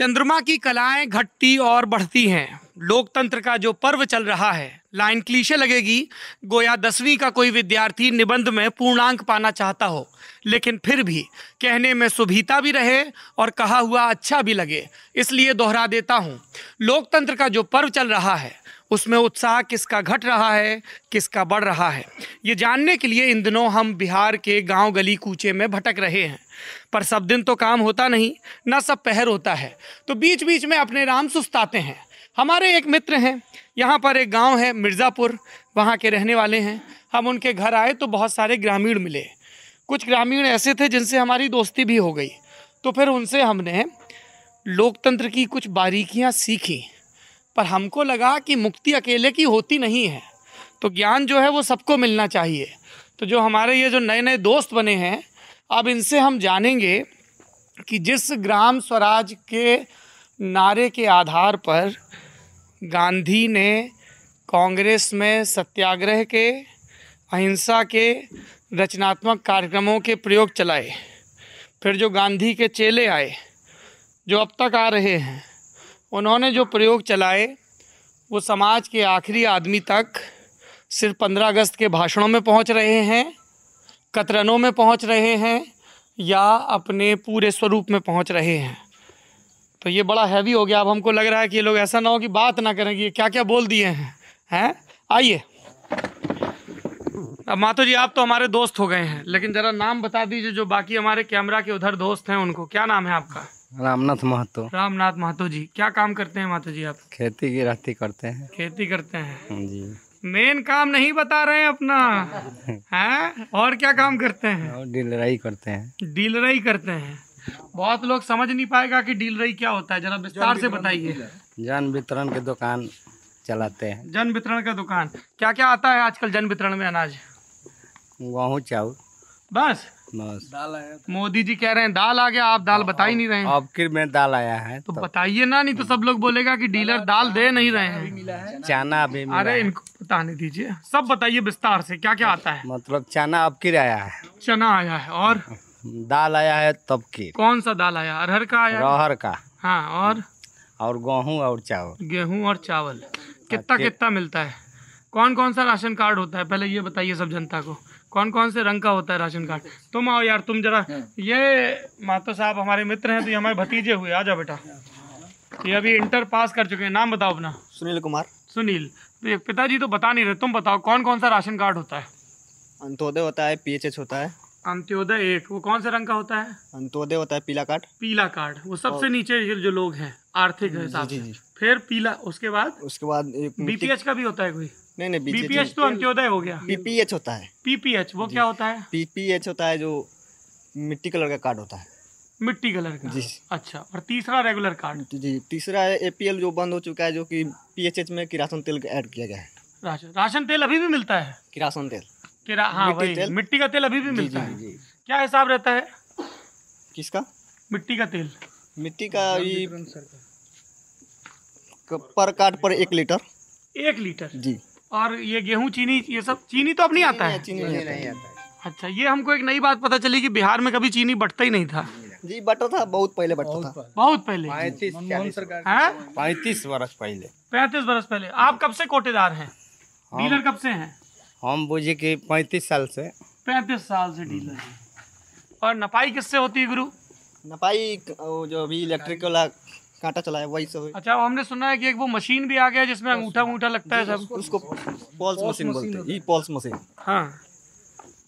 चंद्रमा की कलाएं घटती और बढ़ती हैं लोकतंत्र का जो पर्व चल रहा है लाइन क्लीशे लगेगी गोया दसवीं का कोई विद्यार्थी निबंध में पूर्णांक पाना चाहता हो लेकिन फिर भी कहने में सुभीता भी रहे और कहा हुआ अच्छा भी लगे इसलिए दोहरा देता हूँ लोकतंत्र का जो पर्व चल रहा है उसमें उत्साह किसका घट रहा है किसका बढ़ रहा है ये जानने के लिए इन दिनों हम बिहार के गांव गली कूचे में भटक रहे हैं पर सब दिन तो काम होता नहीं ना सब पहर होता है तो बीच बीच में अपने राम सुस्ताते हैं हमारे एक मित्र हैं यहाँ पर एक गांव है मिर्ज़ापुर वहाँ के रहने वाले हैं हम उनके घर आए तो बहुत सारे ग्रामीण मिले कुछ ग्रामीण ऐसे थे जिनसे हमारी दोस्ती भी हो गई तो फिर उनसे हमने लोकतंत्र की कुछ बारीकियाँ सीखी पर हमको लगा कि मुक्ति अकेले की होती नहीं है तो ज्ञान जो है वो सबको मिलना चाहिए तो जो हमारे ये जो नए नए दोस्त बने हैं अब इनसे हम जानेंगे कि जिस ग्राम स्वराज के नारे के आधार पर गांधी ने कांग्रेस में सत्याग्रह के अहिंसा के रचनात्मक कार्यक्रमों के प्रयोग चलाए फिर जो गांधी के चेले आए जो अब तक आ रहे हैं उन्होंने जो प्रयोग चलाए वो समाज के आखिरी आदमी तक सिर्फ पंद्रह अगस्त के भाषणों में पहुंच रहे हैं कतरनों में पहुंच रहे हैं या अपने पूरे स्वरूप में पहुंच रहे हैं तो ये बड़ा हैवी हो गया अब हमको लग रहा है कि ये लोग ऐसा ना हो कि बात ना करें कि क्या क्या बोल दिए हैं हैं आइए अब मातो जी आप तो हमारे दोस्त हो गए हैं लेकिन ज़रा नाम बता दीजिए जो बाकी हमारे कैमरा के उधर दोस्त हैं उनको क्या नाम है आपका रामनाथ महतो रामनाथ महतो जी क्या काम करते हैं मातो जी आप खेती की रास्ती करते हैं खेती करते हैं हाँ जी मेन काम नहीं बता रहे हैं अपना हैं और क्या काम करते हैं डीलराई करते हैं डीलराई करते हैं बहुत लोग समझ नहीं पाएगा कि डील रही क्या होता है जरा विस्तार से बताइए जन वितरण के दुकान चलाते हैं जन वितरण का दुकान क्या क्या आता है आजकल जन वितरण में अनाज गेहूँ चावल बस बस दाल आया मोदी जी कह रहे हैं दाल आ गया आप दाल बता ही नहीं रहे अब फिर मैं दाल आया है तो, तो बताइए ना नहीं तो सब लोग बोलेगा कि डीलर दाल दे नहीं रहे हैं चना अभी मिला अरे इनको बताने दीजिए सब बताइए विस्तार से क्या क्या आता है मतलब चना अब किर आया है चना आया है और दाल आया है तब के कौन सा दाल आया अरहर का आया अरहर का हाँ और और गेहूँ और चावल गेहूँ और चावल हाँ, कितना कितना मिलता है कौन कौन सा राशन कार्ड होता है पहले ये बताइए सब जनता को कौन कौन से रंग का होता है राशन कार्ड तुम आओ यार तुम जरा हाँ। ये माता साहब हमारे मित्र हैं तो ये हमारे भतीजे हुए आ जाओ बेटा ये अभी इंटर पास कर चुके हैं नाम बताओ अपना सुनील कुमार सुनील तो पिताजी तो बता नहीं रहे तुम बताओ कौन कौन सा राशन कार्ड होता है अंतोदय होता है पी होता है अंत्योदय एक वो कौन से रंग का होता है अंत्योदय होता है पीला कार्ड पीला कार्ड वो सबसे नीचे जो लोग हैं आर्थिक हिसाब से फिर पीला उसके बाद उसके बाद बीपीएच का भी होता है कोई नहीं नहीं बीपीएच तो अंत्योदय हो गया पीपीएच होता है पीपीएच वो क्या होता है पीपीएच होता है जो मिट्टी कलर का कार्ड होता है मिट्टी कलर का जी अच्छा और तीसरा रेगुलर कार्ड जी तीसरा है एपीएल जो बंद हो चुका है जो कि पीएचएच में किरासन तेल ऐड किया गया है राशन राशन तेल अभी भी मिलता है किरासन तेल तेरा हाँ मिट्टी वही तेल? मिट्टी का तेल अभी भी मिलता जी, है जी, क्या हिसाब रहता है किसका मिट्टी का तेल मिट्टी का पर काट पर एक लीटर एक लीटर जी और ये गेहूं चीनी ये सब चीनी तो अब नहीं आता है चीनी नहीं आता अच्छा ये हमको एक नई बात पता चली कि बिहार में कभी चीनी बटता ही नहीं था जी बटा था बहुत पहले बटता था बहुत पहले हाँ? पैंतीस वर्ष पहले पैंतीस वर्ष पहले आप कब से कोटेदार हैं हाँ। डीलर कब से हैं हम बुझे कि पैंतीस साल से पैंतीस साल से डीलर है और नपाई किससे होती है गुरु नपाई जो अभी इलेक्ट्रिक वाला कांटा चला है वही से अच्छा हमने सुना है कि एक वो मशीन भी आ गया जिसमें अंगूठा अंगूठा लगता है सब उसको पॉल्स मशीन बोलते हैं पॉल्स मशीन हाँ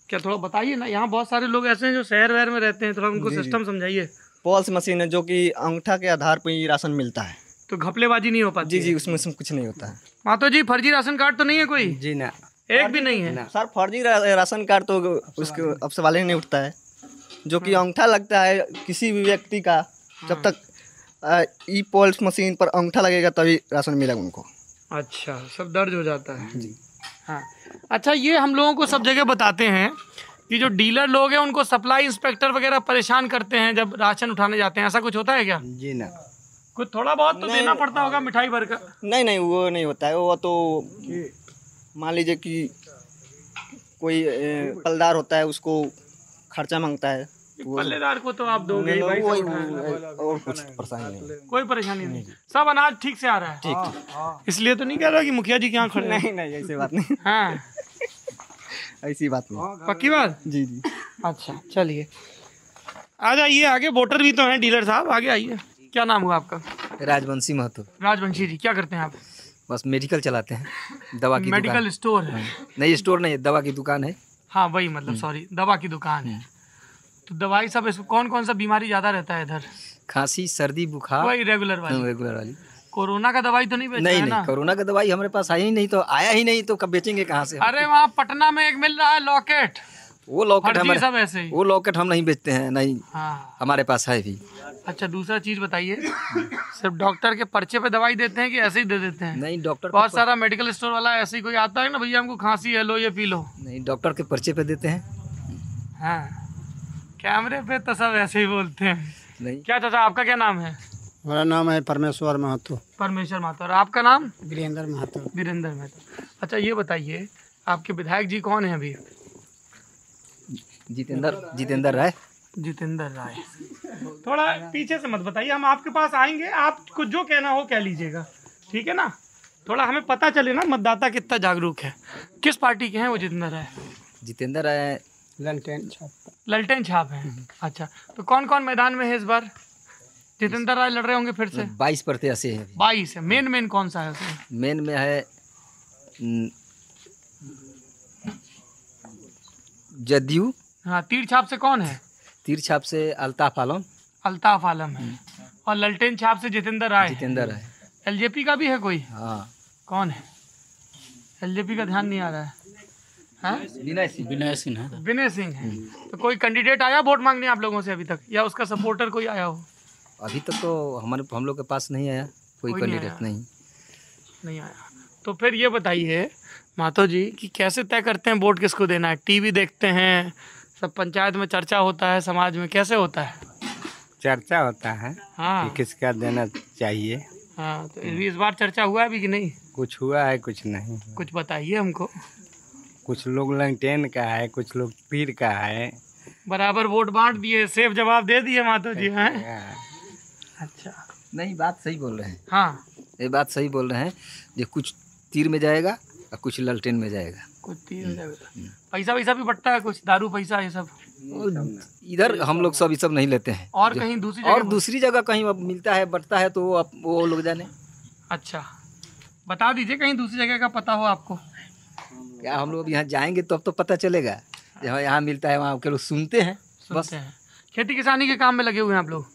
क्या थोड़ा बताइए ना यहाँ बहुत सारे लोग ऐसे हैं जो शहर वहर में रहते हैं थोड़ा उनको सिस्टम समझाइए पॉल्स मशीन है जो कि अंगूठा के आधार पर ही राशन मिलता है तो घपलेबाजी नहीं हो पाती जी जी उसमें कुछ नहीं होता है मातो जी फर्जी राशन कार्ड तो नहीं है कोई जी ना एक भी नहीं है सर फर्जी राशन कार्ड तो उसके अब सवाल ही नहीं उठता है जो कि हाँ। अंगूठा लगता है किसी भी व्यक्ति का जब हाँ। तक ई पोल्स मशीन पर अंगूठा लगेगा तभी राशन मिलेगा उनको अच्छा सब दर्ज हो जाता है जी हाँ अच्छा ये हम लोगों को सब जगह बताते हैं कि जो डीलर लोग हैं उनको सप्लाई इंस्पेक्टर वगैरह परेशान करते हैं जब राशन उठाने जाते हैं ऐसा कुछ होता है क्या जी ना कुछ थोड़ा बहुत तो देना पड़ता हाँ। होगा मिठाई भर का नहीं नहीं वो नहीं होता है वो तो मान लीजिए कि कोई पलदार होता है उसको खर्चा मांगता है पल्लेदार को तो आप दोगे भाई और कुछ परेशानी नहीं कोई परेशानी नहीं सब अनाज ठीक से आ रहा है ठीक इसलिए तो नहीं कह रहा कि मुखिया जी क्या खड़े नहीं नहीं ऐसी बात नहीं हाँ ऐसी बात नहीं पक्की बात जी जी अच्छा चलिए आ जाइए आगे वोटर भी तो हैं डीलर साहब आगे आइए क्या नाम हुआ आपका राजवंशी महतो राजवंशी जी क्या करते हैं आप बस मेडिकल चलाते हैं दवा की मेडिकल स्टोर है हाँ। नहीं स्टोर नहीं है दवा की दुकान है हाँ वही मतलब सॉरी हम्म। दवा की दुकान है हम्म। तो दवाई सब इसमें कौन कौन सा बीमारी ज़्यादा रहता है इधर खांसी सर्दी बुखार वही रेगुलर वाली रेगुलर हाँ, वाली कोरोना का दवाई तो नहीं बेचा नहीं, है नहीं कोरोना का दवाई हमारे पास आई ही नहीं तो आया ही नहीं तो कब बेचेंगे कहाँ से अरे वहाँ पटना में एक मिल रहा है लॉकेट वो लॉकेट हम सब ऐसे ही वो लॉकेट हम नहीं बेचते हैं नहीं हाँ। हमारे पास है भी अच्छा दूसरा चीज बताइए सिर्फ डॉक्टर के पर्चे पे दवाई देते हैं कि ऐसे ही दे देते हैं नहीं डॉक्टर बहुत सारा मेडिकल स्टोर वाला ऐसे ही कोई आता है ना भैया हमको खांसी है लो ये पी लो नहीं डॉक्टर के पर्चे पे देते हैं हाँ कैमरे पे तो सब ऐसे ही बोलते हैं नहीं क्या चाचा आपका क्या नाम है मेरा नाम है परमेश्वर महतो परमेश्वर महतो और आपका नाम वीरेंद्र महतो वीरेंद्र महतो अच्छा ये बताइए आपके विधायक जी कौन है अभी जितेंद्र जितेंद्र राय जितेंद्र राय थोड़ा पीछे से मत बताइए हम आपके पास आएंगे आपको जो कहना हो कह लीजिएगा ठीक है ना थोड़ा हमें पता चले ना मतदाता कितना जागरूक है किस पार्टी के हैं वो जितेंद्र राय जितेंद्र राय ललटेन छाप ललटेन छाप है अच्छा तो कौन कौन मैदान में है इस बार जितेंद्र राय लड़ रहे होंगे फिर से बाईस प्रत्याशी है बाईस है मेन मेन कौन सा है मेन में है जदयू हाँ तीर छाप से कौन है तीर छाप से अल्ताफ आलम अल्ताफ आलम है और ललटेन छाप से जितेंद्र राय जितेंद्र राय एलजेपी का भी है कोई हाँ कौन है एलजेपी का ध्यान नहीं आ रहा है हाँ? विनय सिंह है विनय सिंह है तो कोई कैंडिडेट आया वोट मांगने आप लोगों से अभी तक या उसका सपोर्टर कोई आया हो अभी तक तो हमारे हम लोग के पास नहीं आया कोई कैंडिडेट नहीं नहीं आया तो फिर ये बताइए मातो जी कि कैसे तय करते हैं वोट किसको देना है टीवी देखते हैं सब पंचायत में चर्चा होता है समाज में कैसे होता है चर्चा होता है हाँ कि किसका देना चाहिए हाँ तो इस बार चर्चा हुआ भी कि नहीं कुछ हुआ है कुछ नहीं कुछ बताइए हमको कुछ लोग लंगटेन का है कुछ लोग पीर का है बराबर वोट बांट दिए सेफ जवाब दे दिए माता जी हैं हाँ। अच्छा नहीं बात सही बोल रहे हैं हाँ ये बात सही बोल रहे हैं जो कुछ तीर में जाएगा और कुछ लालटेन में जाएगा कुछ तीन हम्म, जाएगा हम्म। पैसा वैसा भी बटता है कुछ दारू पैसा ये सब इधर हम लोग सब ये सब नहीं लेते हैं और कहीं दूसरी और दूसरी जगह कहीं मिलता है बटता है तो आप वो लोग जाने अच्छा बता दीजिए कहीं दूसरी जगह का पता हो आपको क्या हम लोग यहाँ जाएंगे तो अब तो पता चलेगा जहाँ यहाँ मिलता है वहाँ के लोग सुनते हैं बस खेती किसानी के काम में लगे हुए हैं आप लोग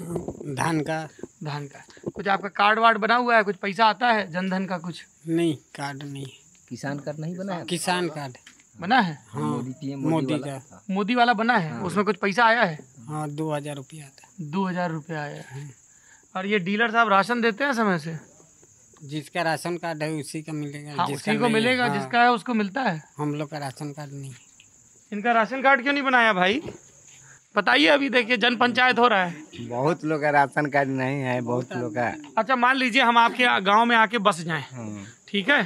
धान का धान का कुछ आपका कार्ड वार्ड बना हुआ है कुछ पैसा आता है जनधन का कुछ नहीं कार्ड नहीं किसान कार्ड नहीं बना है किसान कार्ड बना है हाँ मोदी का मोदी वाला बना है हाँ। उसमें कुछ पैसा आया है हाँ दो हजार रुपया आता दो हजार रुपया आया है हाँ। और ये डीलर साहब राशन देते हैं समय से जिसका राशन कार्ड है उसी का मिलेगा हाँ, उसी को मिलेगा हाँ, जिसका है उसको मिलता है हम लोग का राशन कार्ड नहीं इनका राशन कार्ड क्यों नहीं बनाया भाई बताइए अभी देखिए जन पंचायत हो रहा है बहुत लोग का राशन कार्ड नहीं है बहुत लोग का अच्छा मान लीजिए हम आपके गांव में आके बस जाएं हाँ। ठीक है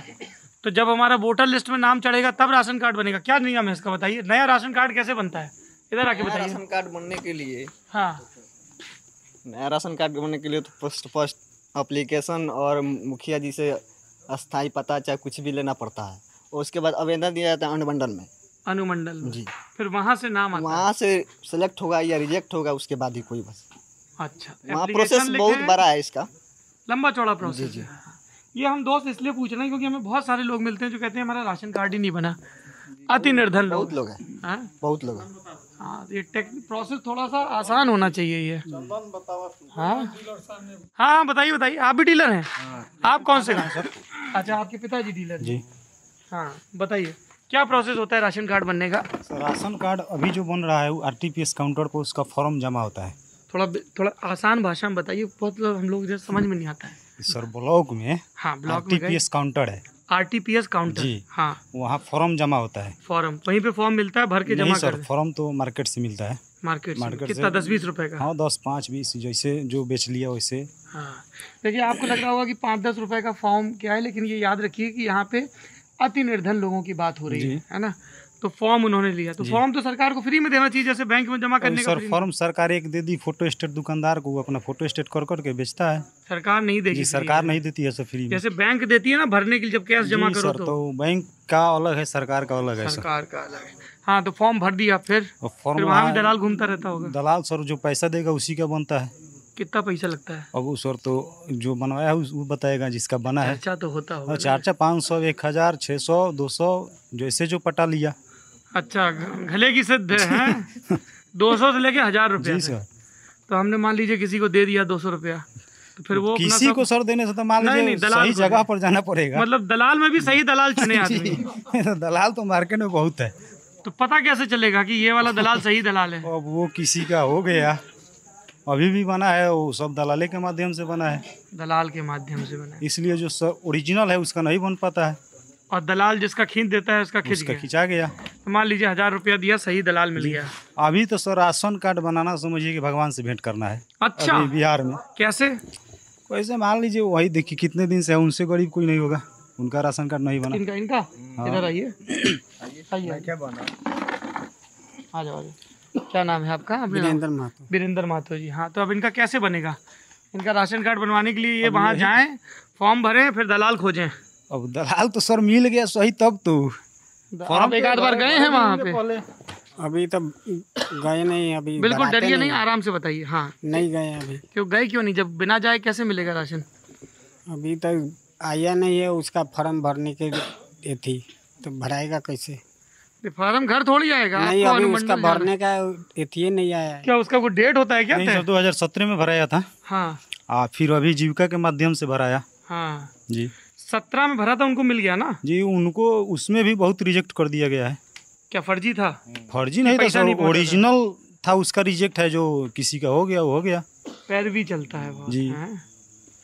तो जब हमारा वोटर लिस्ट में नाम चढ़ेगा तब राशन कार्ड बनेगा क्या नियम है इसका बताइए नया राशन कार्ड कैसे बनता है इधर आके बताइए राशन कार्ड बनने के लिए हाँ नया राशन कार्ड बनने के लिए तो फर्स्ट फर्स्ट अप्लीकेशन और मुखिया जी से अस्थायी पता चाहे कुछ भी लेना पड़ता है और उसके बाद आवेदन दिया जाता है अनुमंडल में अनुमंडल जी फिर वहाँ से नाम आता वहाँ से सिलेक्ट होगा या रिजेक्ट होगा उसके बाद ही कोई बस अच्छा प्रोसेस बहुत बड़ा है इसका लंबा चौड़ा प्रोसेस जी, जी। हाँ। ये हम दोस्त इसलिए पूछ रहे हैं क्योंकि हमें बहुत सारे लोग मिलते हैं जो कहते हैं हमारा राशन कार्ड ही नहीं बना अति निर्धन लोग बहुत लोग हैं हाँ? बहुत लोग हाँ ये टेक प्रोसेस थोड़ा सा आसान होना चाहिए ये हाँ हाँ, हाँ बताइए बताइए आप भी डीलर हैं आप कौन से अच्छा आपके पिताजी डीलर जी हाँ बताइए क्या प्रोसेस होता है राशन कार्ड बनने का सर राशन कार्ड अभी जो बन रहा है वो आर काउंटर पर उसका फॉर्म जमा होता है थोड़ा थोड़ा आसान भाषा में बताइए बहुत हम लोग समझ में नहीं आता है सर ब्लॉक में हाँ ब्लॉक आरटीपीएस काउंटर है आरटीपीएस काउंटर जी हाँ वहाँ फॉर्म जमा होता है फॉर्म वहीं पे फॉर्म मिलता है भर के जमा सर फॉर्म तो मार्केट से मिलता है मार्केट मार्केट कितना दस बीस रुपए का हाँ दस पाँच बीस जैसे जो बेच लिया वैसे हाँ देखिए आपको लग रहा होगा कि पाँच दस रुपए का फॉर्म क्या है लेकिन ये याद रखिए कि यहाँ पे अति निर्धन लोगों की बात हो रही है है ना तो फॉर्म उन्होंने लिया तो फॉर्म तो सरकार को फ्री में देना चाहिए जैसे बैंक में जमा करने सर, का फॉर्म सरकार एक दे दी फोटो स्टेट दुकानदार को अपना फोटो स्टेट कर करके बेचता है सरकार नहीं देती सरकार नहीं देती है फ्री में। जैसे बैंक देती है ना भरने के लिए जब कैश जमा करो तो, बैंक तो का अलग है सरकार का अलग है सरकार का अलग है हाँ तो फॉर्म भर दिया फिर फॉर्म वहाँ दलाल घूमता रहता होगा दलाल सर जो पैसा देगा उसी का बनता है कितना पैसा लगता है अब उस और तो जो बनवाया है वो बताएगा जिसका बना है अच्छा तो होता होगा हाँ, चार पाँच सौ एक हज़ार छः सौ दो सौ जैसे जो पटा लिया अच्छा घले की से हाँ? दो सौ से लेके हजार रुपये तो हमने मान लीजिए किसी को दे दिया दो सौ रुपया तो फिर वो किसी को सर देने से तो मान लीजिए सही जगह पर जाना पड़ेगा मतलब दलाल में भी सही दलाल चुने आदमी तो दलाल तो मार्केट में बहुत है तो पता कैसे चलेगा कि ये वाला दलाल सही दलाल है अब वो किसी का हो गया अभी भी बना है वो सब दलाले के माध्यम से बना है दलाल के माध्यम से बना है इसलिए जो सर ओरिजिनल है उसका नहीं बन पाता है और दलाल जिसका खींच देता है उसका खींच खींचा गया तो मान लीजिए हजार रुपया दिया सही दलाल मिल गया अभी तो सर राशन कार्ड बनाना समझिए कि भगवान से भेंट करना है अच्छा अभी बिहार में कैसे वैसे मान लीजिए वही देखिए कितने दिन से है उनसे गरीब कोई नहीं होगा उनका राशन कार्ड नहीं बना इनका इनका हाँ। इधर आइए आइए क्या बना आ जाओ आ जाओ क्या नाम है आपका वीरेंद्र महतो वीरेंद्र महतो जी हाँ तो अब इनका कैसे बनेगा इनका राशन कार्ड बनवाने के लिए ये वहाँ जाए फॉर्म भरें फिर दलाल खोजें अब दलाल तो सर मिल गया सही तब तो फॉर्म तो एक आध बार गए हैं वहाँ पे अभी तब गए नहीं अभी बिल्कुल डरिए नहीं आराम से बताइए हाँ नहीं गए अभी क्यों गए क्यों नहीं जब बिना जाए कैसे मिलेगा राशन अभी तक आया नहीं है उसका फॉर्म भरने के थी तो भराएगा कैसे फार्म घर थोड़ी आएगा नहीं अभी उसका भरने का ये नहीं आया क्या उसका कोई डेट होता है क्या नहीं दो हजार सत्रह में भराया था हाँ आ, फिर अभी जीविका के माध्यम से भराया हाँ जी सत्रह में भरा था उनको मिल गया ना जी उनको उसमें भी बहुत रिजेक्ट कर दिया गया है क्या फर्जी था फर्जी नहीं था ओरिजिनल था उसका रिजेक्ट है जो किसी का हो गया वो हो गया पैर भी चलता है जी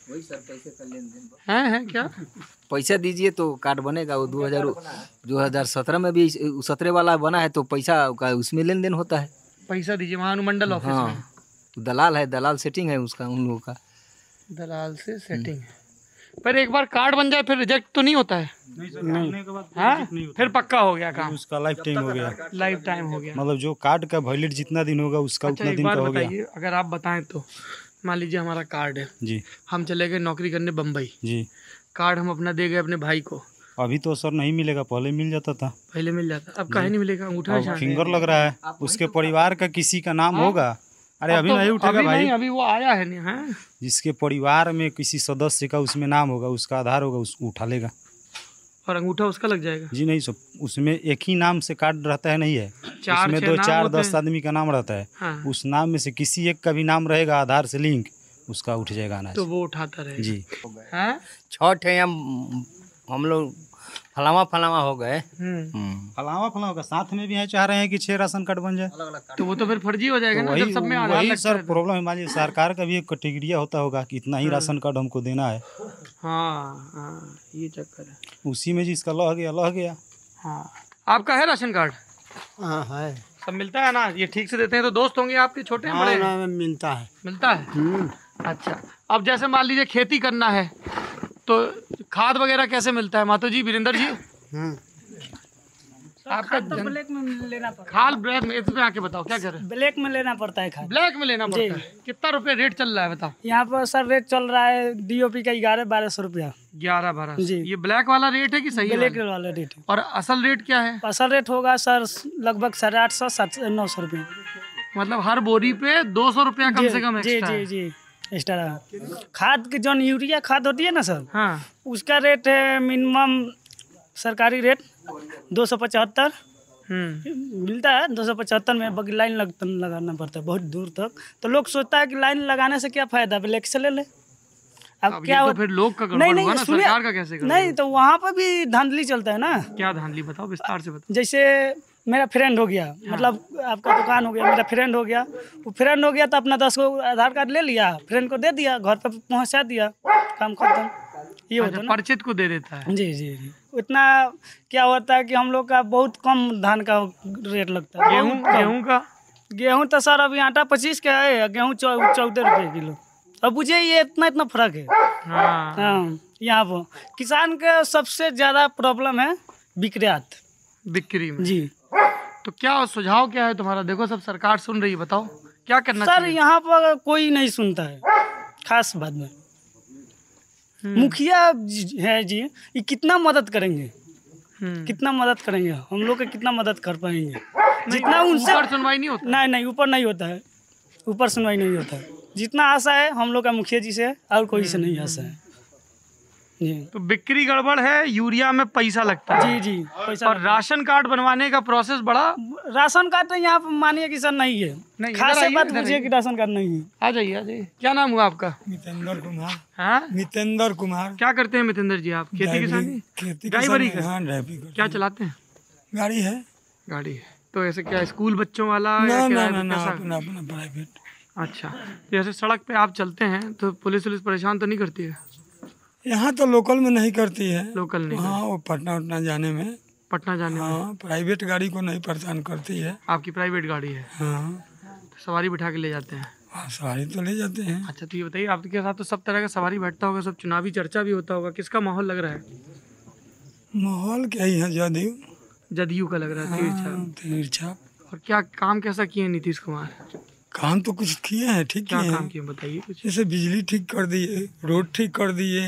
वही सर पैसे है क्या पैसा दीजिए तो कार्ड बनेगा वो दो हजार दो हजार सत्रह में भी सत्रह वाला बना है तो पैसा का उसमें लेन देन होता है पैसा दीजिए वहाँ अनुमंडल ऑफिस हाँ में। तो दलाल है दलाल सेटिंग है उसका उन लोगों का दलाल से हम्म। सेटिंग है पर एक बार कार्ड बन जाए फिर रिजेक्ट तो नहीं होता है नहीं हाँ? फिर पक्का हो गया काम उसका लाइफ टाइम हो गया लाइफ टाइम हो गया मतलब जो कार्ड का वैलिड जितना दिन होगा उसका अच्छा, उतना दिन का हो गया अगर आप बताएं तो मान लीजिए हमारा कार्ड है जी हम चले गए नौकरी करने बम्बई जी कार्ड हम अपना दे गए अपने भाई को अभी तो सर नहीं मिलेगा पहले मिल जाता था पहले मिल जाता अब कहा नहीं मिलेगा अंगूठा फिंगर लग रहा है उसके तो परिवार का किसी का नाम हाँ? होगा अरे अभी तो नहीं उठेगा भाई नहीं, अभी वो आया है नहीं हाँ? जिसके परिवार में किसी सदस्य का उसमें नाम होगा उसका आधार होगा उसको उठा लेगा और अंगूठा उसका लग जाएगा जी नहीं सब उसमें एक ही नाम से कार्ड रहता है नहीं है चार उसमें दो चार दस आदमी का नाम रहता है हाँ। उस नाम में से किसी एक का भी नाम रहेगा आधार से लिंक उसका उठ जाएगा अनाज तो वो उठाता रहे जी हाँ? छठ है हम हम लोग फलावा फलावा हो गए हम्म। हम्म। फलावा फलावा का साथ में भी है चाह रहे हैं कि छह राशन कार्ड बन जाए तो वो तो फिर फर्जी हो जाएगा तो ना जब सब में वही सर प्रॉब्लम है तो। सरकार का भी एक कैटेगरिया होता होगा कि इतना ही हम्म। राशन कार्ड हमको देना है हाँ हाँ ये चक्कर है उसी में जिसका लह गया लह गया हाँ आपका है राशन कार्ड हाँ है सब मिलता है ना ये ठीक से देते हैं तो दोस्त होंगे आपके छोटे हाँ, मिलता है मिलता है अच्छा अब जैसे मान लीजिए खेती करना है तो खाद वगैरह कैसे मिलता है मातो जी वीरेंद्र जी हम्म। आपका तो ब्लैक में लेना पड़ता खाल ब्लैक में इसमें आके बताओ क्या कह रहे हैं ब्लैक में लेना पड़ता है खाल ब्लैक में लेना पड़ता है कितना रुपए रेट चल रहा है बताओ यहाँ पर सर रेट चल रहा है डीओपी का ग्यारह बारह सौ रुपया ग्यारह बारह जी ये ब्लैक वाला रेट है कि सही ब्लैक वाला रेट है और असल रेट क्या है असल रेट होगा सर लगभग साढ़े आठ सौ नौ सौ रुपये मतलब हर बोरी पे दो सौ रुपया कम से कम जी जी जी एक्स्ट्रा खाद की जो यूरिया खाद होती है ना सर हाँ उसका रेट है मिनिमम सरकारी रेट दो सौ पचहत्तर हम्म। मिलता है दो सौ पचहत्तर में बाकी लाइन लग, लगाना पड़ता है बहुत दूर तक तो लोग सोचता है कि लाइन लगाने से क्या फायदा इलेक्शन ले ले अब, अब क्या तो फिर लोग का नहीं नहीं सरकार का कैसे नहीं तो वहाँ पर भी धांधली चलता है ना क्या धांधली बताओ विस्तार से बताओ जैसे मेरा फ्रेंड हो गया हाँ। मतलब आपका दुकान हो गया मेरा फ्रेंड हो गया वो फ्रेंड हो गया तो अपना दस को आधार कार्ड ले लिया फ्रेंड को दे दिया घर पर पहुंचा दिया काम खत्म ये अच्छा, होता है परिचित को दे देता है जी जी जी इतना क्या होता है कि हम लोग का बहुत कम धान का रेट लगता है गेहूँ गेहूँ का गेहूँ तो सर अभी आटा पच्चीस का है गेहूँ चौदह रुपये किलो अब मुझे ये इतना इतना फर्क है हाँ, हाँ यहाँ पर किसान का सबसे ज़्यादा प्रॉब्लम है बिक्रियात बिक्री में जी तो क्या सुझाव क्या है तुम्हारा देखो सब सरकार सुन रही है बताओ क्या करना सर यहाँ पर कोई नहीं सुनता है खास बात में हम्म। मुखिया है जी ये कितना मदद करेंगे हम्म। कितना मदद करेंगे हम लोग कितना मदद कर पाएंगे जितना उनसे सुनवाई नहीं होता नहीं नहीं ऊपर नहीं होता है ऊपर सुनवाई नहीं होता है जितना आशा है हम लोग का मुखिया जी से और कोई से नहीं आशा है तो बिक्री गड़बड़ है यूरिया में पैसा लगता है जी जी पैसा और राशन कार्ड बनवाने का प्रोसेस बड़ा राशन कार्ड तो यहाँ मानिए कि सर नहीं है नहीं खास बात मुझे कि राशन कार्ड नहीं है आ जाइए आ जाइए क्या नाम हुआ आपका मितेंद्र कुमार हाँ? मितेंद्र कुमार क्या करते हैं मितेंद्र जी आप खेती किसानी खेती हाँ, क्या चलाते हैं गाड़ी है गाड़ी है तो ऐसे क्या स्कूल बच्चों वाला प्राइवेट अच्छा जैसे तो सड़क पे आप चलते हैं तो पुलिस वुलिस परेशान तो नहीं करती है यहाँ तो लोकल में नहीं करती है लोकल नहीं हाँ वो पटना उटना जाने में पटना जाने हाँ प्राइवेट गाड़ी को नहीं परेशान करती है आपकी प्राइवेट गाड़ी है हाँ तो सवारी बिठा के ले जाते हैं हाँ सवारी तो ले जाते हैं अच्छा तो ये बताइए आपके साथ तो सब तरह का सवारी बैठता होगा सब चुनावी चर्चा भी होता होगा किसका माहौल लग रहा है माहौल क्या ही है जदयू जदयू का लग रहा है तिरछा हाँ, और क्या काम कैसा किए नीतीश कुमार काम तो कुछ किए हैं ठीक क्या काम किए बताइए कुछ जैसे बिजली ठीक कर दिए रोड ठीक कर दिए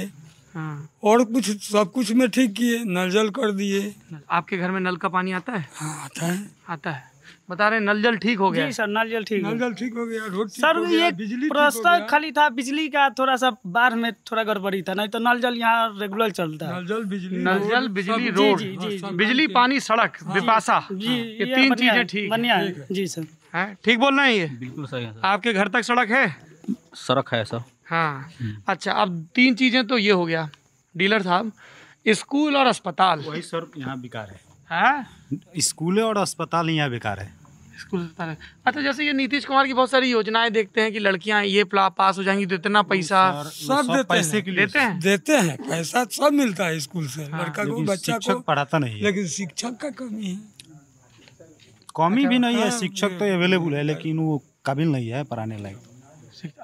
हाँ। और कुछ सब कुछ में ठीक किए नल जल कर दिए आपके घर में नल का पानी आता है हाँ, आता है आता है बता रहे नल जल ठीक हो गया जी सर नल जल ठीक नल जल ठीक हो गया सर ये बिजली प्रस्ताव खाली था बिजली का थोड़ा सा बाढ़ में थोड़ा गड़बड़ी था नहीं तो नल जल यहाँ रेगुलर चलता है नल जल बिजली नल जल बिजली रोड बिजली पानी सड़क विपाशा हाँ। हाँ। ये तीन चीजें ठीक बनिया जी सर ठीक बोल रहे हैं ये बिल्कुल सही आपके घर तक सड़क है सड़क है सर हाँ हम्म। अच्छा अब तीन चीज़ें तो ये हो गया डीलर साहब स्कूल और अस्पताल वही सर यहाँ बेकार है हाँ स्कूल और अस्पताल यहाँ बेकार है स्कूल अस्पताल अच्छा जैसे ये नीतीश कुमार की बहुत सारी योजनाएं देखते हैं कि लड़कियां ये पास हो जाएंगी तो इतना पैसा सब देते पैसे हैं। के लिए देते हैं देते हैं पैसा सब मिलता है स्कूल से हाँ। लड़का को बच्चा को पढ़ाता नहीं लेकिन शिक्षक का कमी है कमी भी अच्छा, नहीं है शिक्षक तो अवेलेबल है लेकिन वो काबिल नहीं है पढ़ाने लायक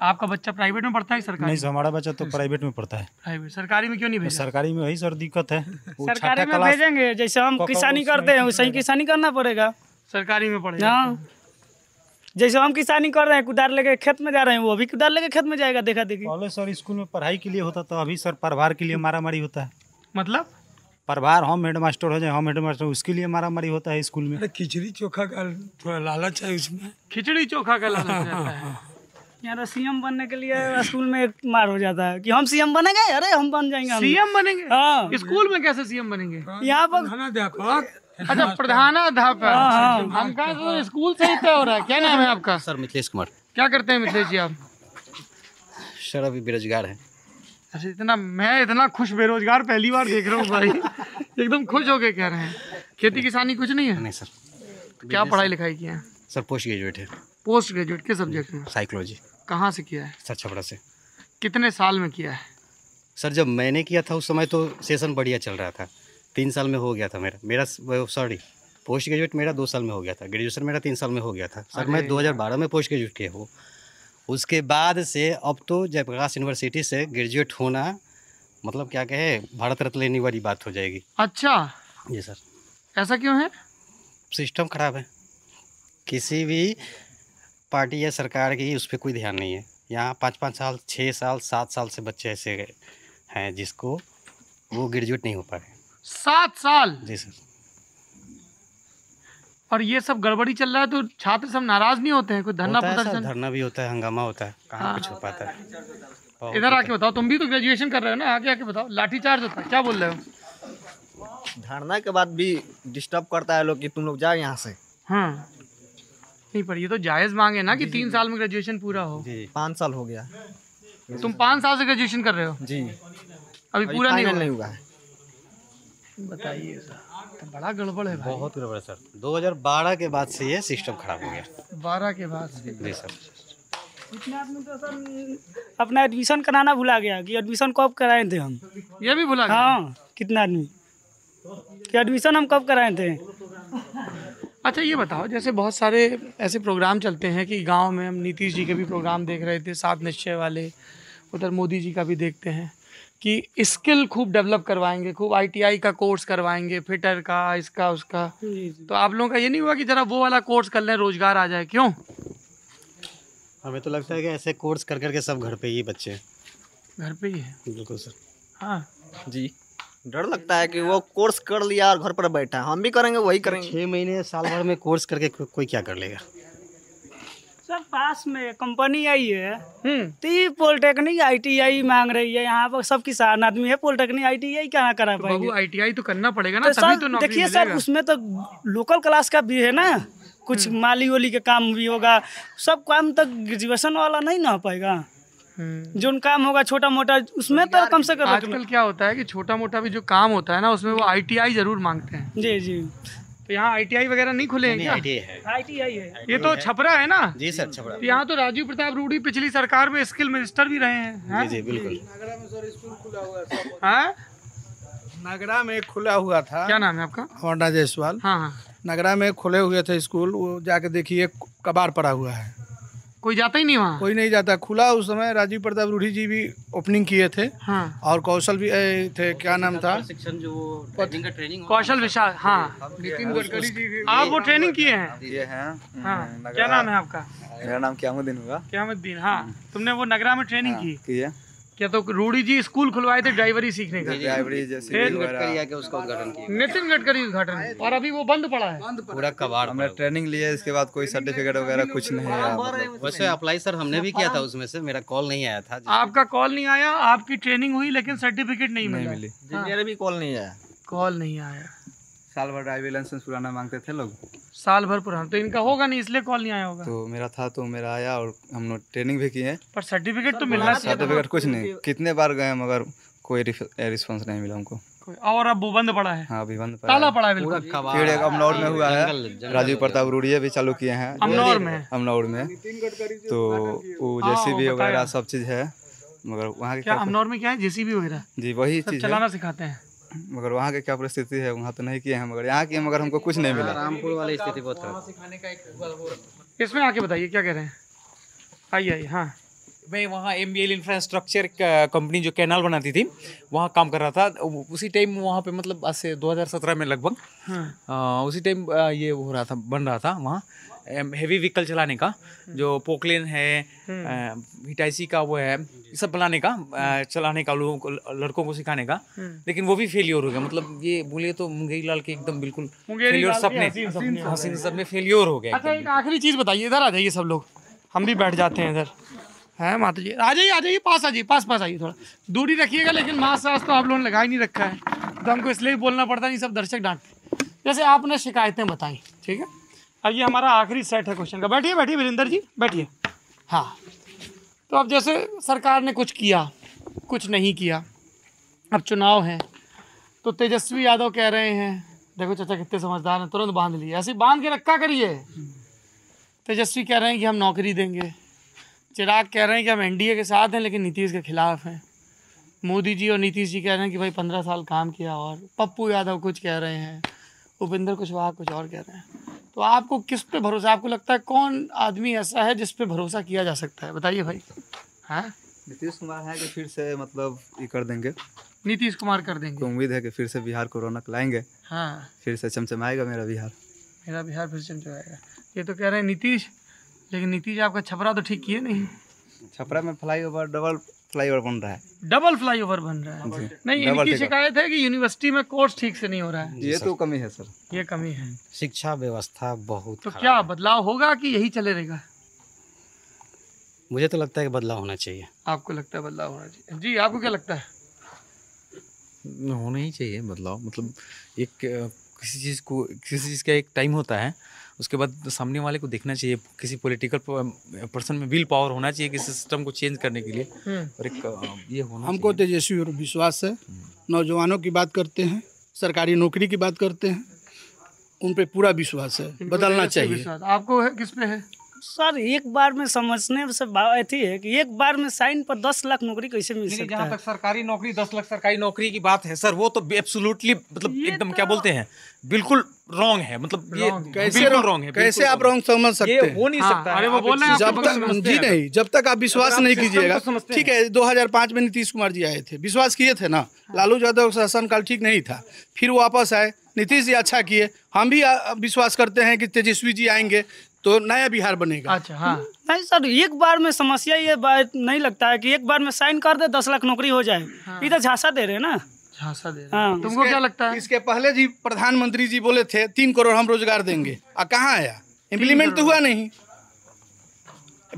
आपका बच्चा प्राइवेट में पढ़ता है सरकारी नहीं सर हमारा बच्चा तो प्राइवेट में पढ़ता है प्राइवेट सरकारी में क्यों नहीं भेजा सरकारी में वही सर दिक्कत है सरकारी में भेजेंगे जैसे हम किसानी करते हैं वैसे ही किसानी करना पड़ेगा सरकारी में पढ़ेगा हाँ। जैसे हम किसानी कर रहे हैं कुदार लेके खेत में जा रहे हैं वो अभी कुदार लेके खेत में जाएगा देखा देखी पहले सर स्कूल में पढ़ाई के लिए होता तो अभी सर प्रभार के लिए मारा मारी होता है मतलब प्रभार हम हेड मास्टर हो जाए हम हेड मास्टर उसके लिए मारा मारी होता है स्कूल में खिचड़ी चोखा का थोड़ा लालच है उसमें खिचड़ी चोखा का लालच यार तो सीएम बनने के लिए स्कूल में एक मार हो जाता है कि हम सीएम बनेंगे अरे हम बन जाएंगे सीएम बनेंगे हाँ स्कूल में कैसे सीएम बनेंगे हाँ, यहाँ पर अच्छा प्रधानाध्यापक हाँ, हाँ। हम कहा स्कूल से ही तय हो रहा है क्या नाम है आपका सर मिथिलेश कुमार क्या करते हैं मिथिलेश जी आप सर अभी बेरोजगार है अच्छा इतना मैं इतना खुश बेरोजगार पहली बार देख रहा हूँ भाई एकदम खुश होके कह रहे हैं खेती किसानी कुछ नहीं है नहीं सर क्या पढ़ाई लिखाई की है सर पोस्ट ग्रेजुएट है पोस्ट ग्रेजुएट के सब्जेक्ट में साइकोलॉजी कहाँ से किया है सर छपरा से कितने साल में किया है सर जब मैंने किया था उस समय तो सेशन बढ़िया चल रहा था तीन साल में हो गया था मेरा मेरा सॉरी पोस्ट ग्रेजुएट मेरा दो साल में हो गया था ग्रेजुएशन मेरा तीन साल में हो गया था सर मैं 2012 में पोस्ट ग्रेजुएट किया हूँ उसके बाद से अब तो जयप्रकाश यूनिवर्सिटी से ग्रेजुएट होना मतलब क्या कहे भारत रत्न लेने वाली बात हो जाएगी अच्छा जी सर ऐसा क्यों है सिस्टम खराब है किसी भी पार्टी या सरकार की उस पर कोई ध्यान नहीं है यहाँ पाँच पाँच साल छः साल सात साल से बच्चे ऐसे हैं जिसको वो ग्रेजुएट नहीं हो रहे सात साल जी सर और ये सब गड़बड़ी चल रहा है तो छात्र सब नाराज नहीं होते हैं कोई धरना प्रदर्शन धरना भी होता है हंगामा होता है कहाँ हाँ। कुछ हो पाता है इधर आके बताओ तुम भी तो ग्रेजुएशन कर रहे हो ना आगे आके बताओ लाठी चार्ज होता है क्या बोल रहे हो धरना के बाद भी डिस्टर्ब करता है लोग कि तुम लोग जाओ यहाँ से हाँ नहीं पर ये तो जायज मांगे ना कि तीन साल में ग्रेजुएशन पूरा हो पाँच साल हो गया तुम पाँच साल से ग्रेजुएशन कर रहे हो जी अभी पूरा नहीं, नहीं हुआ है बताइए तो बड़ा गड़बड़ है बहुत गड़बड़ है सर 2012 के बाद से ये सिस्टम खराब हो गया बारह के बाद जी सर तो अपना एडमिशन कराना भुला गया कि एडमिशन कब कराए थे हम ये भी भुला हाँ कितना आदमी कि एडमिशन हम कब कराए थे अच्छा ये बताओ जैसे बहुत सारे ऐसे प्रोग्राम चलते हैं कि गांव में हम नीतीश जी के भी प्रोग्राम देख रहे थे सात निश्चय वाले उधर मोदी जी का भी देखते हैं कि स्किल खूब डेवलप करवाएंगे खूब आईटीआई का कोर्स करवाएंगे फिटर का इसका उसका तो आप लोगों का ये नहीं हुआ कि जरा वो वाला कोर्स कर लें रोजगार आ जाए क्यों हमें तो लगता है कि ऐसे कोर्स कर करके सब घर पे ही बच्चे घर पे ही है बिल्कुल सर हाँ जी डर लगता है कि वो कोर्स कर लिया और घर पर बैठा हम भी करेंगे वही तो करेंगे छः महीने साल भर में कोर्स करके को, कोई क्या कर लेगा सर पास में कंपनी आई है हम्म। तो ये पॉलिटेक्निक आईटीआई मांग रही है यहाँ पर सब किसान आदमी है पॉलिटेक्निक आईटीआई आई करा पाएंगे आईटीआई तो करना पड़ेगा ना तो सर तो देखिए सर उसमें तो लोकल क्लास का भी है ना कुछ हम्म। माली वाली का काम भी होगा सब काम तक ग्रेजुएशन वाला नहीं ना हो पाएगा हम्म। जो काम होगा छोटा मोटा उसमें तो कम से कम आजकल क्या होता है कि छोटा मोटा भी जो काम होता है ना उसमें वो आईटीआई जरूर मांगते हैं जी जी तो यहाँ आईटीआई वगैरह नहीं खुले हैं क्या आईटीआई है ये तो छपरा है ना जी सर छपरा तो यहाँ तो राजीव प्रताप रूढ़ी पिछली सरकार में स्किल मिनिस्टर भी रहे हैं जी बिल्कुल नगरा हाँ? में खुला हुआ था क्या नाम है आपका अमरनाथ जायसवाल हाँ हाँ नगरा में खुले हुए थे स्कूल वो जाके देखिए कबाड़ पड़ा हुआ है कोई जाता ही नहीं वहाँ कोई नहीं जाता खुला उस समय राजीव प्रताप रूढ़ी जी भी ओपनिंग किए थे हाँ। और कौशल भी थे क्या नाम था शिक्षण जो ट्रेनिंग का ट्रेनिंग कौशल विशाल हाँ नितिन गडकरी जी भी आप वो ट्रेनिंग किए हैं ये हैं हाँ। क्या नाम है आपका मेरा नाम क्यामुद्दीन होगा क्यामुद्दीन हाँ तुमने वो नगरा में ट्रेनिंग हाँ, की है क्या तो रूड़ी जी स्कूल खुलवाए थे ड्राइवरी सीखने का उसका उद्घाटन नितिन गडकरी उद्घाटन और अभी वो बंद पड़ा है पूरा कबाड़ हमने ट्रेनिंग लिया इसके बाद कोई सर्टिफिकेट वगैरह कुछ नहीं आया वैसे अप्लाई सर हमने भी किया था उसमें से मेरा कॉल नहीं आया था आपका कॉल नहीं आया आपकी ट्रेनिंग हुई लेकिन सर्टिफिकेट नहीं मिली भी कॉल नहीं आया कॉल नहीं आया साल भर ड्राइविंग लाइसेंस पुराना मांगते थे लोग साल भर पुराना तो इनका होगा नहीं इसलिए कॉल नहीं आया होगा तो मेरा था तो मेरा आया और हम लोग ट्रेनिंग भी की पर सर्टिफिकेट तो मिलना सर्टिफिकेट हाँ, कुछ नहीं कितने बार गए मगर कोई रिस्पॉन्स नहीं मिला हमको और अब वो बंद पड़ा है हाँ अभी बंद पड़ा ताला पड़ा है बिल्कुल अमनौर में हुआ है राजीव प्रताप रूढ़िया भी चालू किए हैं अमनौर में अमनौर में तो वो भी हाँ, वगैरह सब चीज़ है मगर वहाँ क्या अमनौर में क्या है भी वगैरह जी वही चीज चलाना सिखाते हैं मगर वहाँ की क्या परिस्थिति है वहाँ तो नहीं किए हैं मगर यहाँ किए मगर हमको कुछ नहीं मिला रामपुर वाली स्थिति बहुत खराब इसमें आके बताइए क्या कह रहे हैं आइए आइए हाँ मैं वहाँ M B L infrastructure company जो कैनाल बनाती थी वहाँ काम कर रहा था उसी टाइम वहाँ पे मतलब आज से दो में लगभग हाँ।, हाँ उसी टाइम ये हो रहा था बन रहा था वहाँ हैवी व्हीकल चलाने का हम्म। जो पोकलेन है हिटाइसी हम्म। का वो है सब बनाने का हम्म। चलाने का लोगों को लड़कों को सिखाने का लेकिन वो भी फेलियोर हो गया मतलब ये बोलिए तो मुंगेरी लाल के एकदम बिल्कुल फेल्योर सपने हसीन सब में हो गया अच्छा एक आखिरी चीज़ बताइए इधर आ जाइए सब लोग हम भी बैठ जाते हैं इधर है माता जी आ जाइए आ जाइए पास आ जाइए पास पास आइए थोड़ा दूरी रखिएगा लेकिन मास सास तो आप लोगों ने लगा ही नहीं रखा है तो हमको इसलिए बोलना पड़ता नहीं सब दर्शक डांटते जैसे आपने शिकायतें बताई ठीक है अब ये हमारा आखिरी सेट है क्वेश्चन का बैठिए बैठिए वीरेंद्र जी बैठिए हाँ तो अब जैसे सरकार ने कुछ किया कुछ नहीं किया अब चुनाव हैं तो तेजस्वी यादव कह रहे हैं देखो चाचा कितने समझदार हैं तुरंत बांध लिए ऐसे बांध के रखा करिए तेजस्वी कह रहे हैं कि हम नौकरी देंगे चिराग कह रहे हैं कि हम एनडीए के साथ हैं लेकिन नीतीश के खिलाफ हैं मोदी जी और नीतीश जी कह रहे हैं कि भाई पंद्रह साल काम किया और पप्पू यादव कुछ कह रहे हैं उपेंद्र कुशवाहा कुछ और कह रहे हैं तो आपको किस पे भरोसा आपको लगता है कौन आदमी ऐसा है जिस पे भरोसा किया जा सकता है बताइए भाई हाँ? नीतीश कुमार है कि फिर से मतलब ये कर देंगे नीतीश कुमार कर देंगे तो उम्मीद है कि फिर से बिहार को रौनक लाएंगे हाँ फिर से चमचमाएगा मेरा बिहार मेरा बिहार फिर चमचमाएगा ये तो कह रहे हैं नीतीश लेकिन नीतीश आपका छपरा तो ठीक किए नहीं छपरा में फ्लाई ओवर डबल फ्लाईओवर बन रहा है डबल फ्लाईओवर बन रहा है नहीं इनकी शिकायत है कि यूनिवर्सिटी में कोर्स ठीक से नहीं हो रहा है ये तो कमी है सर ये कमी है शिक्षा व्यवस्था बहुत तो क्या बदलाव होगा कि यही चले रहेगा मुझे तो लगता है कि बदलाव होना चाहिए आपको लगता है बदलाव होना चाहिए जी आपको क्या लगता है होना ही चाहिए बदलाव मतलब एक किसी चीज़ को किसी चीज़ का एक टाइम होता है उसके बाद सामने वाले को देखना चाहिए किसी पॉलिटिकल पर्सन में विल पावर होना चाहिए किसी सिस्टम को चेंज करने के लिए हम्म। और एक ये होना हमको तेजस्वी और विश्वास है नौजवानों की बात करते हैं सरकारी नौकरी की बात करते हैं उन पर पूरा विश्वास है बदलना चाहिए आपको है किस पे है सर एक बार में समझने से अथी है कि एक बार में साइन पर दस लाख नौकरी कैसे मिल सकती है जहाँ तक सरकारी नौकरी दस लाख सरकारी नौकरी की बात है सर वो तो एब्सोल्युटली मतलब एकदम तो क्या बोलते हैं बिल्कुल रॉन्ग है मतलब ये कैसे रॉन्ग है कैसे आप रॉन्ग समझ सकते हैं वो नहीं हाँ, सकता अरे वो बोल जब तक जी नहीं जब तक आप विश्वास नहीं कीजिएगा ठीक है 2005 में नीतीश कुमार जी आए थे विश्वास किए थे ना हाँ। लालू यादव का शासनकाल ठीक नहीं था फिर वापस आए नीतीश जी अच्छा किए हम भी विश्वास करते हैं कि तेजस्वी जी आएंगे तो नया बिहार बनेगा अच्छा हाँ नहीं सर एक बार में समस्या ये बात नहीं लगता है कि एक बार में साइन कर दे दस लाख नौकरी हो जाए हाँ। इधर झांसा दे रहे हैं ना झांसा दे रहे हाँ। तुमको तो क्या लगता है इसके पहले जी प्रधानमंत्री जी बोले थे तीन करोड़ हम रोजगार देंगे और कहाँ आया इम्प्लीमेंट तो हुआ नहीं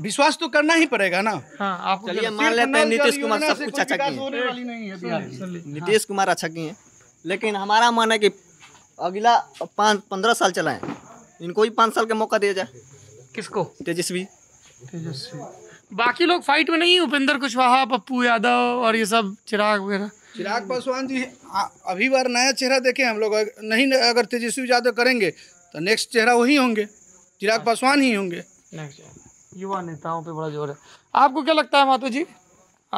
विश्वास तो करना ही पड़ेगा ना हाँ, चलिए मान लेते हैं हाँ। नीतीश कुमार सब कुछ अच्छा की नीतीश कुमार अच्छा की है लेकिन हमारा मानना है कि अगला पाँच पंद्रह साल चलाएं इनको भी पाँच साल का मौका दिया जाए किसको तेजस्वी तेजस्वी बाकी लोग फाइट में नहीं उपेंद्र कुशवाहा पप्पू यादव और ये सब चिराग वगैरह चिराग पासवान जी अभी बार नया चेहरा देखे हम लोग नहीं अगर तेजस्वी यादव करेंगे तो नेक्स्ट चेहरा वही होंगे चिराग पासवान ही होंगे युवा नेताओं पे बड़ा जोर है आपको क्या लगता है मातो जी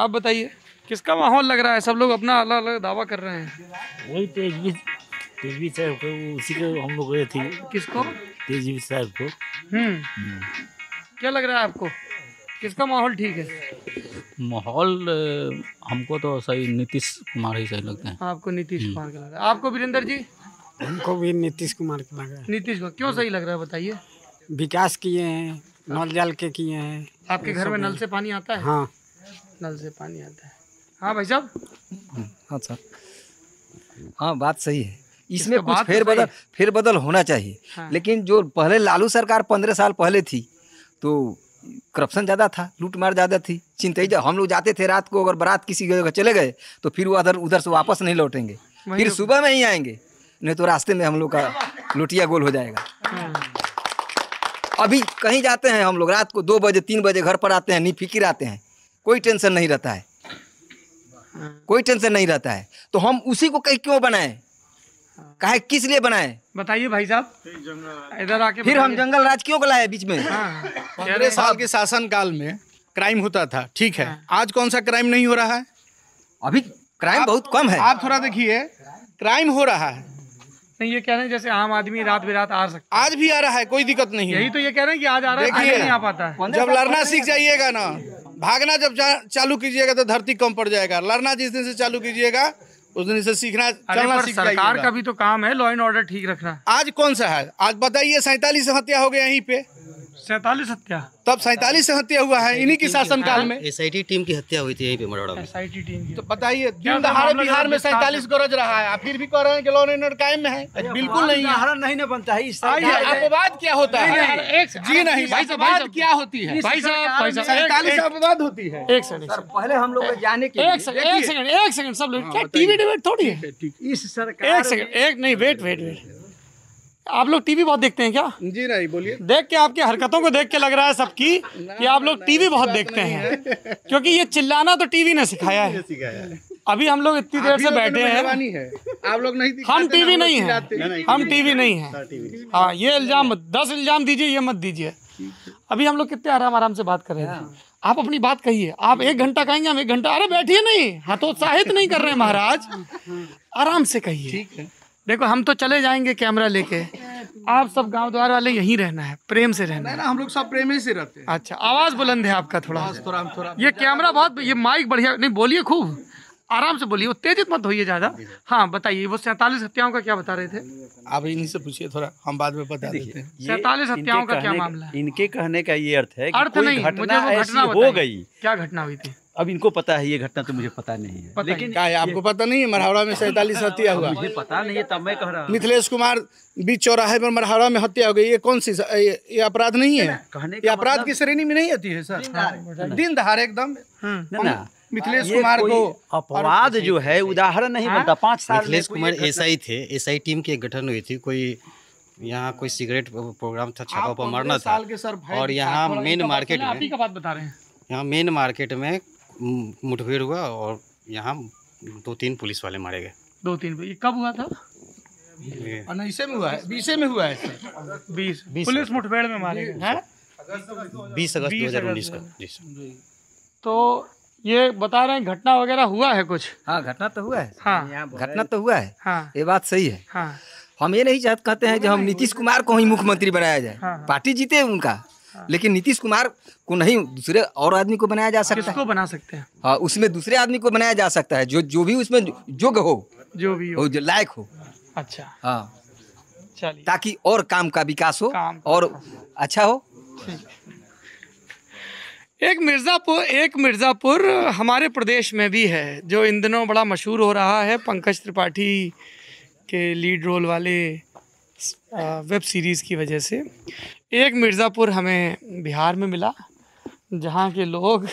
आप बताइए किसका माहौल लग रहा है सब लोग अपना अलग अलग दावा कर रहे हैं वही तेजवी तेजवी सर उसी को हम लोग गए थे किसको तेजवी साहब को हम्म।, हम्म क्या लग रहा है आपको किसका माहौल ठीक है माहौल हमको तो सही नीतीश कुमार ही सही लगते हैं आपको नीतीश हम्म। कुमार का लग रहा है आपको वीरेंद्र जी हमको भी नीतीश कुमार का लग रहा है नीतीश कुमार क्यों सही लग रहा है बताइए विकास किए हैं नल जल के किए हैं आपके घर में नल से पानी आता है हाँ नल से पानी आता है हाँ भाई साहब हाँ, हाँ सर हाँ बात सही है इसमें कुछ तो फेर बदल फेर बदल होना चाहिए हाँ। लेकिन जो पहले लालू सरकार पंद्रह साल पहले थी तो करप्शन ज़्यादा था लूटमार ज़्यादा थी चिंता ही हम लोग जाते थे रात को अगर बारात किसी जगह चले गए तो फिर वो उधर उधर से वापस नहीं लौटेंगे फिर तो। सुबह में ही आएंगे नहीं तो रास्ते में हम लोग का लुटिया गोल हो जाएगा हाँ। अभी कहीं जाते हैं हम लोग रात को दो बजे तीन बजे घर पर आते हैं फिकिर आते हैं कोई टेंशन नहीं रहता है हाँ। कोई टेंशन नहीं रहता है तो हम उसी को कहीं क्यों बनाएं काहे किस लिए बनाए बताइए भाई साहब इधर आके फिर हम जंगल राज क्यों लाए बीच में हाँ। पंद्रह साल के शासन काल में क्राइम होता था ठीक है हाँ। आज कौन सा क्राइम नहीं हो रहा है अभी क्राइम बहुत कम है आप थोड़ा देखिए क्राइम हो रहा है नहीं ये कह रहे हैं जैसे आम आदमी रात बिरात आ सकता आज भी आ रहा है कोई दिक्कत नहीं यही तो ये कह रहे हैं कि आज आ रहा है नहीं आ पाता है जब लड़ना सीख जाइएगा ना भागना जब चालू कीजिएगा तो धरती कम पड़ जाएगा लड़ना जिस दिन से चालू कीजिएगा उस दिन इसे सीखना चलना सीख सरकार का भी तो काम है लॉ एंड ऑर्डर ठीक रखना आज कौन सा है आज बताइए सैतालीस हत्या हो गया यहीं पे सैतालीस हत्या तब सैतालीस से हत्या हुआ है इन्हीं के शासनकाल में एस टीम की हत्या हुई थी यहीं पे मरोड़ा में एस टीम तो बताइए दिन दहाड़े बिहार में सैतालीस गरज रहा है फिर भी कह रहे हैं कि लॉ एंड ऑर्डर कायम में है बिल्कुल नहीं है नहीं ना बनता है अपवाद क्या होता है जी नहीं अपवाद क्या होती है भाई साहब सैतालीस अपवाद होती है एक सेकंड पहले हम लोग जाने के एक सेकंड एक सेकंड सब हाँ, लोग क्या टीवी डिबेट थोड़ी है इस सरकार एक सेकंड एक नहीं वेट वेट वेट आप लोग टीवी बहुत देखते हैं क्या जी नहीं बोलिए देख के आपकी हरकतों को देख के लग रहा है सबकी कि आप लोग टीवी बहुत देखते हैं क्योंकि ये चिल्लाना तो टीवी ने सिखाया है अभी हम लोग इतनी देर से बैठे हैं आप लोग नहीं हम टीवी नहीं है हम टीवी नहीं है हाँ ये इल्जाम दस इल्जाम दीजिए ये मत दीजिए अभी हम लोग कितने आराम आराम से बात कर रहे हैं हाँ। आप अपनी बात कहिए आप एक घंटा कहेंगे हम एक घंटा अरे बैठिए नहीं हतोत्साहित नहीं कर रहे महाराज आराम से कहिए ठीक है देखो हम तो चले जाएंगे कैमरा लेके आप सब गांव द्वार वाले यहीं रहना है प्रेम से रहना ना हम लोग सब प्रेम ही से रहते हैं अच्छा आवाज बुलंद है आपका थोड़ा थोड़ा थोड़ा ये कैमरा बहुत ये माइक बढ़िया नहीं बोलिए खूब आराम से बोलिए वो तेजित मत होइए ज़्यादा हाँ बताइए वो सैतालीस हत्याओं का क्या बता रहे थे आप इन्हीं से पूछिए थोड़ा हम बाद में बता देते हैं सैतालीस हत्याओं का क्या मामला है इनके कहने का ये अर्थ है अर्थ नहीं घटना हो गई क्या घटना हुई थी अब इनको पता है ये घटना तो मुझे पता नहीं है पता लेकिन क्या है आपको पता नहीं है मरहरा में सैतालीस हत्या हुआ मुझे पता नहीं है तब मैं कह रहा हूँ मिथिलेश कुमार बीच चौराहे पर मरहरा में हत्या हो गई ये कौन सी ये अपराध नहीं है ये अपराध मतलब की श्रेणी में नहीं आती है सर दिन दहाड़ एकदम हाँ। मिथिलेश कुमार को अपराध जो है उदाहरण नहीं हाँ। बनता पाँच साल मिथिलेश कुमार एस थे एस टीम के गठन हुई थी कोई यहाँ कोई सिगरेट प्रोग्राम था छापा पर मरना था और यहाँ मेन मार्केट में यहाँ मेन मार्केट में मुठभेड़ हुआ और यहाँ दो तीन पुलिस वाले मारे गए दो तीन ये कब हुआ था इसे में हुआ है बीसे में हुआ है बीस पुलिस मुठभेड़ में मारे गए हाँ? बीस अगस्त दो हजार उन्नीस का जी तो ये बता रहे हैं घटना वगैरह हुआ है कुछ हाँ घटना तो हुआ है हाँ घटना तो हुआ है हाँ ये बात सही है हाँ हम ये नहीं चाहते कहते हैं जो हम नीतीश कुमार को ही मुख्यमंत्री बनाया जाए हाँ। पार्टी जीते उनका हाँ। लेकिन नीतीश कुमार को नहीं दूसरे और आदमी को बनाया जा सकता है बना सकते हैं हाँ उसमें दूसरे आदमी को बनाया जा सकता है जो जो भी उसमें योग्य हो जो भी हो जो लायक हो अच्छा हाँ ताकि और काम का विकास हो और अच्छा हो एक मिर्ज़ापुर एक मिर्ज़ापुर हमारे प्रदेश में भी है जो इन दिनों बड़ा मशहूर हो रहा है पंकज त्रिपाठी के लीड रोल वाले वेब सीरीज़ की वजह से एक मिर्ज़ापुर हमें बिहार में मिला जहाँ के लोग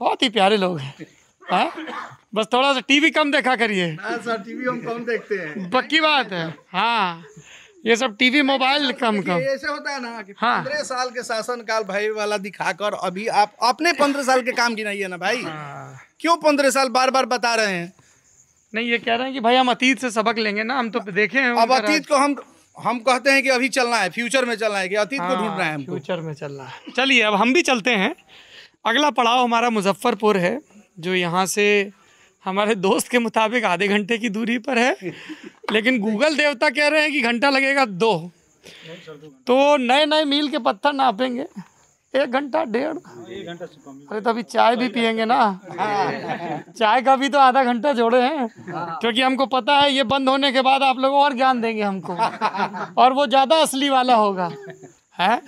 बहुत ही प्यारे लोग हैं हाँ बस थोड़ा सा टीवी कम देखा करिए हाँ, सर टीवी हम कम देखते हैं पक्की बात है हाँ ये सब टीवी मोबाइल कम कम ऐसे होता है ना कि हाँ। पंद्रह साल के शासन काल भाई वाला दिखाकर अभी आप अपने पंद्रह साल के काम की नहीं है ना भाई हाँ। क्यों पंद्रह साल बार बार बता रहे हैं नहीं ये कह रहे हैं कि भाई हम अतीत से सबक लेंगे ना हम तो देखे हैं अब अतीत को हम हम कहते हैं कि अभी चलना है फ्यूचर में चलना है कि अतीत हाँ, को ढूंढना है हाँ, हमको फ्यूचर में चलना है चलिए अब हम भी चलते हैं अगला पड़ाव हमारा मुजफ्फरपुर है जो यहाँ से हमारे दोस्त के मुताबिक आधे घंटे की दूरी पर है लेकिन गूगल देवता कह रहे हैं कि घंटा लगेगा दो तो नए नए मील के पत्थर नापेंगे एक घंटा डेढ़ अरे तो अभी चाय भी पियेंगे ना हाँ। चाय का भी तो आधा घंटा जोड़े हैं हाँ। क्योंकि हमको पता है ये बंद होने के बाद आप लोग और ज्ञान देंगे हमको और वो ज़्यादा असली वाला होगा है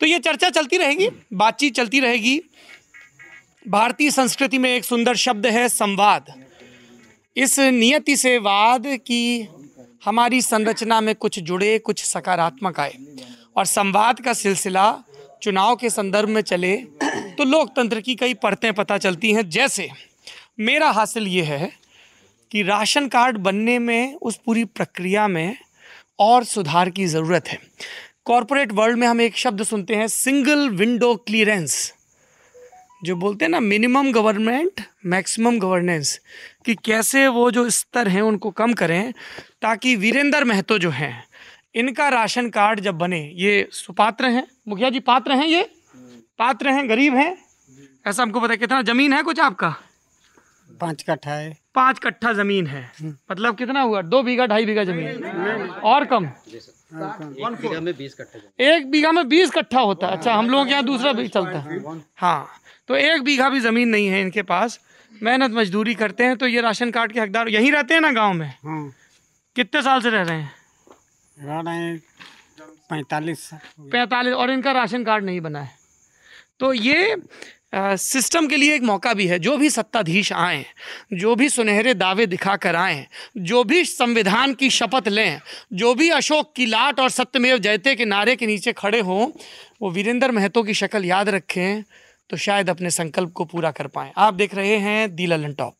तो ये चर्चा चलती रहेगी बातचीत चलती रहेगी भारतीय संस्कृति में एक सुंदर शब्द है संवाद इस नियति से वाद की हमारी संरचना में कुछ जुड़े कुछ सकारात्मक आए और संवाद का सिलसिला चुनाव के संदर्भ में चले तो लोकतंत्र की कई परतें पता चलती हैं जैसे मेरा हासिल ये है कि राशन कार्ड बनने में उस पूरी प्रक्रिया में और सुधार की ज़रूरत है कॉरपोरेट वर्ल्ड में हम एक शब्द सुनते हैं सिंगल विंडो क्लियरेंस जो बोलते हैं ना मिनिमम गवर्नमेंट मैक्सिमम गवर्नेंस कि कैसे वो जो स्तर हैं उनको कम करें ताकि वीरेंद्र महतो जो हैं इनका राशन कार्ड जब बने ये सुपात्र हैं मुखिया जी पात्र हैं ये पात्र हैं गरीब हैं ऐसा हमको पता कितना जमीन है कुछ आपका पाँच कट्ठा है पाँच कट्ठा जमीन है हम्म। मतलब कितना हुआ दो बीघा ढाई बीघा जमीन और कम हाँ, एक बीघा में बीस कट्ठा होता है अच्छा हम लोग यहाँ दूसरा भी चलता है हाँ तो एक बीघा भी जमीन नहीं है इनके पास मेहनत मजदूरी करते हैं तो ये राशन कार्ड के हकदार यहीं रहते हैं ना गाँव में हाँ। कितने साल से रह रहे हैं पैंतालीस पैंतालीस और इनका राशन कार्ड नहीं बना है तो ये आ, सिस्टम के लिए एक मौका भी है जो भी सत्ताधीश आए जो भी सुनहरे दावे दिखा कर आए जो भी संविधान की शपथ लें जो भी अशोक की लाट और सत्यमेव जयते के नारे के नीचे खड़े हों वो वीरेंद्र महतो की शक्ल याद रखें तो शायद अपने संकल्प को पूरा कर पाएँ आप देख रहे हैं दी ललन टॉप